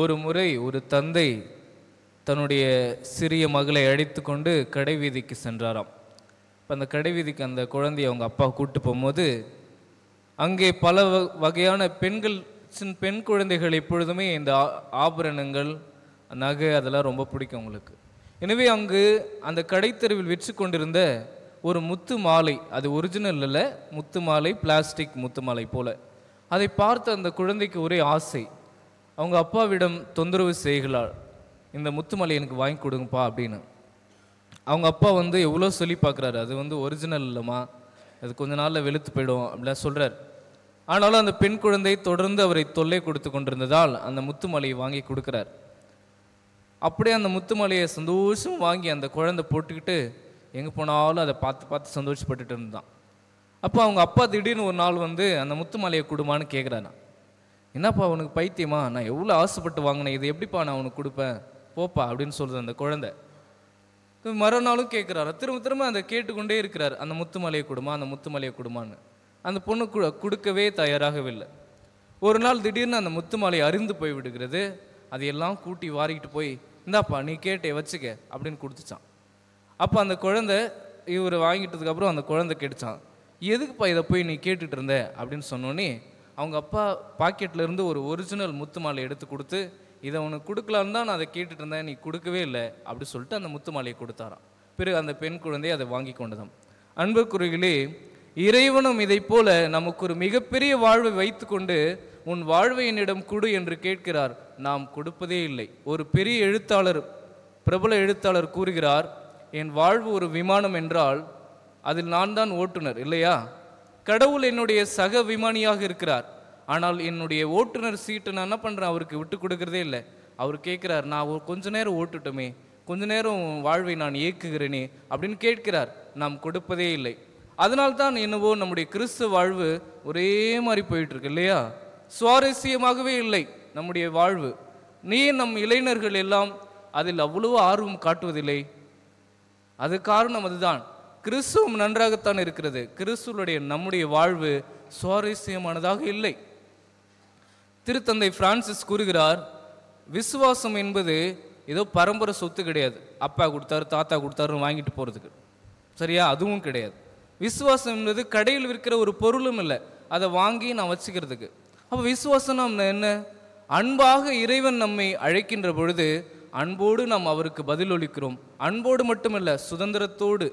ஒரு முறை ஒரு தந்தை தன்னுடைய சிறிய மகளை அழைத்து கொண்டு கடைவீதிக்கு சென்றாராம் இப்போ அந்த கடைவீதிக்கு அந்த குழந்தையை அவங்க அப்பா கூட்டு போகும்போது அங்கே பல வகையான பெண்கள் சின் பெண் குழந்தைகள் எப்பொழுதுமே இந்த ஆபரணங்கள் நகை அதெல்லாம் ரொம்ப பிடிக்கும் அவங்களுக்கு எனவே அங்கு அந்த கடைத்தெருவில் விற்று கொண்டிருந்த ஒரு முத்து மாலை அது ஒரிஜினல் இல்லை முத்து மாலை பிளாஸ்டிக் முத்து மாலை போல் அதை பார்த்த அந்த குழந்தைக்கு ஒரே ஆசை அவங்க அப்பாவிடம் தொந்தரவு செய்கிறாள் இந்த முத்துமலை எனக்கு வாங்கி கொடுங்கப்பா அப்படின்னு அவங்க அப்பா வந்து எவ்வளோ சொல்லி பார்க்குறாரு அது வந்து ஒரிஜினல் இல்லைம்மா அது கொஞ்ச நாளில் வெளுத்து போயிடும் அப்படிலாம் சொல்கிறார் ஆனாலும் அந்த பெண் குழந்தை தொடர்ந்து அவரை தொல்லை கொடுத்து கொண்டிருந்ததால் அந்த முத்துமலையை வாங்கி கொடுக்குறார் அப்படியே அந்த முத்துமலையை சந்தோஷம் வாங்கி அந்த குழந்தை போட்டுக்கிட்டு எங்கே போனாலும் அதை பார்த்து பார்த்து சந்தோஷப்பட்டுட்டு இருந்தான் அப்போ அவங்க அப்பா திடீர்னு ஒரு நாள் வந்து அந்த முத்துமலையை கொடுமான்னு கேட்குறாரான் என்னப்பா அவனுக்கு பைத்தியமா நான் எவ்வளோ ஆசைப்பட்டு வாங்கினேன் இதை எப்படிப்பா நான் அவனுக்கு கொடுப்பேன் போப்பா அப்படின்னு சொல்கிறது அந்த குழந்தை மறுநாளும் கேட்குறாரு திரும்ப திரும்ப அந்த கேட்டுக்கொண்டே இருக்கிறார் அந்த முத்துமலையை கொடுமா அந்த முத்துமலையை கொடுமான்னு அந்த பொண்ணு கொடுக்கவே தயாராகவில்லை ஒரு நாள் திடீர்னு அந்த முத்துமலை அறிந்து போய் விடுகிறது அதையெல்லாம் கூட்டி வாரிக்கிட்டு போய் இந்தாப்பா நீ கேட்டே வச்சுக்க அப்படின்னு கொடுத்துச்சான் அப்போ அந்த குழந்தை இவர் வாங்கிட்டதுக்கப்புறம் அந்த குழந்தை கேட்டுச்சான் எதுக்குப்பா இதை போய் நீ கேட்டுட்டு இருந்த அப்படின்னு சொன்னோன்னே அவங்க அப்பா பாக்கெட்லேருந்து ஒரு ஒரிஜினல் முத்து மாலை எடுத்து கொடுத்து இதை உனக்கு கொடுக்கலான்னு தான் நான் அதை கேட்டுட்டு இருந்தேன் நீ கொடுக்கவே இல்லை அப்படி சொல்லிட்டு அந்த முத்து மாலையை கொடுத்தாராம் பிறகு அந்த பெண் குழந்தை அதை வாங்கி கொண்டதாம் அன்புக்குறிகளே இறைவனும் இதை போல நமக்கு ஒரு மிகப்பெரிய வாழ்வை வைத்துக்கொண்டு உன் வாழ்வை என்னிடம் கொடு என்று கேட்கிறார் நாம் கொடுப்பதே இல்லை ஒரு பெரிய எழுத்தாளர் பிரபல எழுத்தாளர் கூறுகிறார் என் வாழ்வு ஒரு விமானம் என்றால் அதில் நான் தான் ஓட்டுநர் இல்லையா கடவுள் என்னுடைய சக விமானியாக இருக்கிறார் ஆனால் என்னுடைய ஓட்டுநர் சீட்டு நான் என்ன பண்ணுறேன் அவருக்கு விட்டு கொடுக்குறதே இல்லை அவர் கேட்குறார் நான் கொஞ்ச நேரம் ஓட்டுட்டுமே கொஞ்ச நேரம் வாழ்வை நான் இயக்குகிறேனே அப்படின்னு கேட்கிறார் நாம் கொடுப்பதே இல்லை அதனால்தான் என்னவோ நம்முடைய கிறிஸ்து வாழ்வு ஒரே மாதிரி போயிட்டுருக்கு இல்லையா சுவாரஸ்யமாகவே இல்லை நம்முடைய வாழ்வு நீ நம் இளைஞர்கள் எல்லாம் அதில் அவ்வளவு ஆர்வம் காட்டுவதில்லை அது காரணம் அதுதான் கிறிஸ்துவும் நன்றாகத்தான் இருக்கிறது கிறிஸ்துவனுடைய நம்முடைய வாழ்வு சுவாரஸ்யமானதாக இல்லை திருத்தந்தை பிரான்சிஸ் கூறுகிறார் விசுவாசம் என்பது ஏதோ பரம்பரை சொத்து கிடையாது அப்பா கொடுத்தாரு தாத்தா கொடுத்தாருன்னு வாங்கிட்டு போகிறதுக்கு சரியா அதுவும் கிடையாது விசுவாசம் என்பது கடையில் விற்கிற ஒரு பொருளும் இல்லை அதை வாங்கி நான் வச்சுக்கிறதுக்கு அப்போ விசுவாசம்னா என்ன அன்பாக இறைவன் நம்மை அழைக்கின்ற பொழுது அன்போடு நாம் அவருக்கு பதிலளிக்கிறோம் அன்போடு மட்டுமல்ல சுதந்திரத்தோடு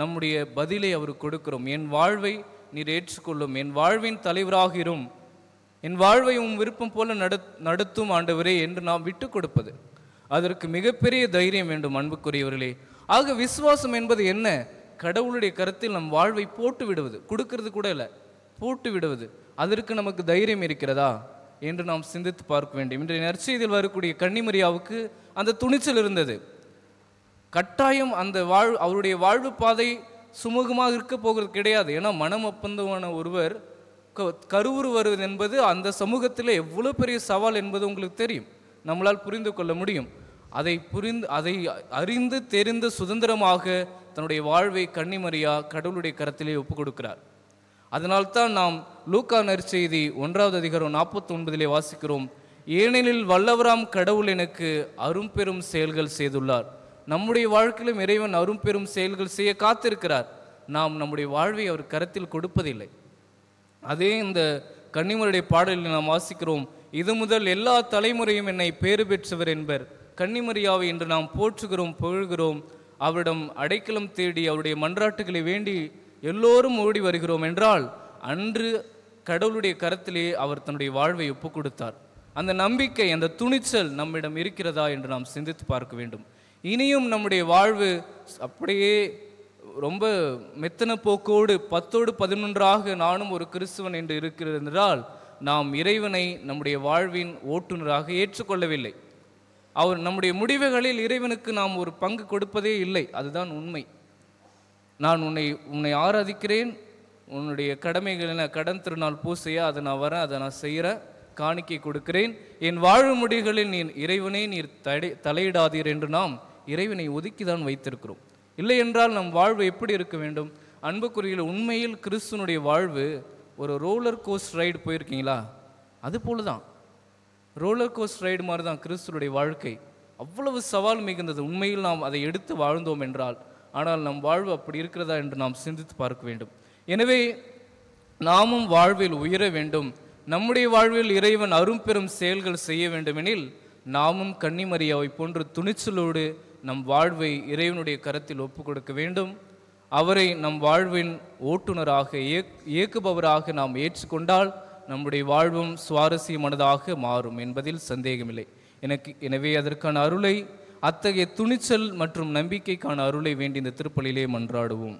நம்முடைய பதிலை அவர் கொடுக்கிறோம் என் வாழ்வை நீர் ஏற்றுக்கொள்ளும் என் வாழ்வின் தலைவராகிரும் என் வாழ்வை உன் விருப்பம் போல நட நடத்தும் ஆண்டவரே என்று நாம் விட்டுக் கொடுப்பது அதற்கு மிகப்பெரிய தைரியம் வேண்டும் அன்புக்குரியவர்களே ஆக விசுவாசம் என்பது என்ன கடவுளுடைய கருத்தில் நம் வாழ்வை போட்டு விடுவது கொடுக்கறது கூட இல்லை போட்டு விடுவது அதற்கு நமக்கு தைரியம் இருக்கிறதா என்று நாம் சிந்தித்து பார்க்க வேண்டும் இன்றைய நற்செய்தியில் வரக்கூடிய கன்னிமரியாவுக்கு அந்த துணிச்சல் இருந்தது கட்டாயம் அந்த வாழ் அவருடைய வாழ்வு பாதை சுமூகமாக இருக்க போகிறது கிடையாது ஏன்னா மனம் ஒப்பந்தமான ஒருவர் கருவுறு வருவது என்பது அந்த சமூகத்தில் எவ்வளோ பெரிய சவால் என்பது உங்களுக்கு தெரியும் நம்மளால் புரிந்து கொள்ள முடியும் அதை புரிந்து அதை அறிந்து தெரிந்து சுதந்திரமாக தன்னுடைய வாழ்வை கன்னிமறியா கடவுளுடைய கரத்திலே ஒப்புக் கொடுக்கிறார் அதனால்தான் நாம் லூக்கா நற்செய்தி ஒன்றாவது அதிகாரம் நாற்பத்தி ஒன்பதிலே வாசிக்கிறோம் ஏனெனில் வல்லவராம் கடவுள் எனக்கு அரும்பெரும் செயல்கள் செய்துள்ளார் நம்முடைய வாழ்க்கையிலும் இறைவன் அரும்பெரும் செயல்கள் செய்ய காத்திருக்கிறார் நாம் நம்முடைய வாழ்வை அவர் கருத்தில் கொடுப்பதில்லை அதே இந்த கன்னிமருடைய பாடலில் நாம் வாசிக்கிறோம் இது முதல் எல்லா தலைமுறையும் என்னை பேறு பெற்றவர் என்பர் கன்னிமரியாவை இன்று நாம் போற்றுகிறோம் புகழ்கிறோம் அவரிடம் அடைக்கலம் தேடி அவருடைய மன்றாட்டுகளை வேண்டி எல்லோரும் ஓடி வருகிறோம் என்றால் அன்று கடவுளுடைய கரத்திலே அவர் தன்னுடைய வாழ்வை ஒப்புக் கொடுத்தார் அந்த நம்பிக்கை அந்த துணிச்சல் நம்மிடம் இருக்கிறதா என்று நாம் சிந்தித்து பார்க்க வேண்டும் இனியும் நம்முடைய வாழ்வு அப்படியே ரொம்ப மெத்தன போக்கோடு பத்தோடு பதினொன்றாக நானும் ஒரு கிறிஸ்துவன் என்று இருக்கிறது என்றால் நாம் இறைவனை நம்முடைய வாழ்வின் ஓட்டுநராக ஏற்றுக்கொள்ளவில்லை அவர் நம்முடைய முடிவுகளில் இறைவனுக்கு நாம் ஒரு பங்கு கொடுப்பதே இல்லை அதுதான் உண்மை நான் உன்னை உன்னை ஆராதிக்கிறேன் உன்னுடைய கடமைகள் கடன் திருநாள் பூசையா அதை நான் வரேன் அதை நான் செய்கிறேன் காணிக்கை கொடுக்கிறேன் என் வாழ்வு முடிகளில் நீ இறைவனே நீர் தடை தலையிடாதீர் என்று நாம் இறைவனை ஒதுக்கி தான் வைத்திருக்கிறோம் இல்லை என்றால் நம் வாழ்வு எப்படி இருக்க வேண்டும் அன்புக்குறியில் உண்மையில் கிறிஸ்துனுடைய வாழ்வு ஒரு ரோலர் கோஸ்ட் ரைடு போயிருக்கீங்களா அது போல தான் ரோலர் கோஸ்ட் ரைடு மாதிரி தான் கிறிஸ்துனுடைய வாழ்க்கை அவ்வளவு சவால் மிகுந்தது உண்மையில் நாம் அதை எடுத்து வாழ்ந்தோம் என்றால் ஆனால் நம் வாழ்வு அப்படி இருக்கிறதா என்று நாம் சிந்தித்து பார்க்க வேண்டும் எனவே நாமும் வாழ்வில் உயர வேண்டும் நம்முடைய வாழ்வில் இறைவன் அரும்பெரும் செயல்கள் செய்ய வேண்டுமெனில் நாமும் கன்னிமரியாவை போன்று துணிச்சலோடு நம் வாழ்வை இறைவனுடைய கரத்தில் ஒப்பு கொடுக்க வேண்டும் அவரை நம் வாழ்வின் ஓட்டுநராக இயக்குபவராக நாம் ஏற்றுக்கொண்டால் நம்முடைய வாழ்வும் சுவாரஸ்யமானதாக மாறும் என்பதில் சந்தேகமில்லை எனக்கு எனவே அதற்கான அருளை அத்தகைய துணிச்சல் மற்றும் நம்பிக்கைக்கான அருளை வேண்டி இந்த திருப்பலிலே மன்றாடுவோம்